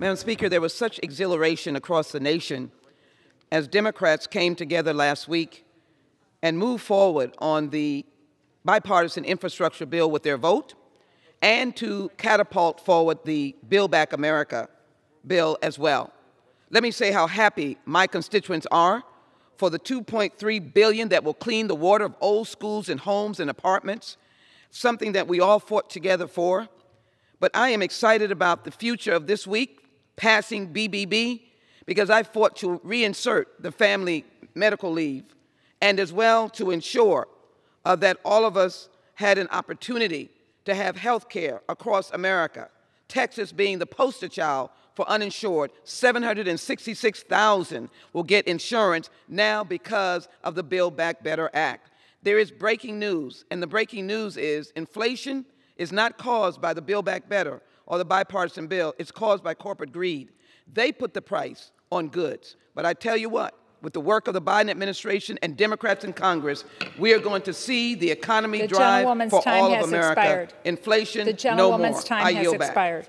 Madam Speaker, there was such exhilaration across the nation as Democrats came together last week and moved forward on the bipartisan infrastructure bill with their vote and to catapult forward the Build Back America bill as well. Let me say how happy my constituents are for the 2.3 billion that will clean the water of old schools and homes and apartments, something that we all fought together for. But I am excited about the future of this week passing BBB because I fought to reinsert the family medical leave and as well to ensure uh, that all of us had an opportunity to have health care across America, Texas being the poster child for uninsured. 766,000 will get insurance now because of the Build Back Better Act. There is breaking news, and the breaking news is inflation is not caused by the Build Back Better or the bipartisan bill, it's caused by corporate greed. They put the price on goods. But I tell you what, with the work of the Biden administration and Democrats in Congress, we are going to see the economy the drive for all of America. Inflation, the no more. I yield back. Expired.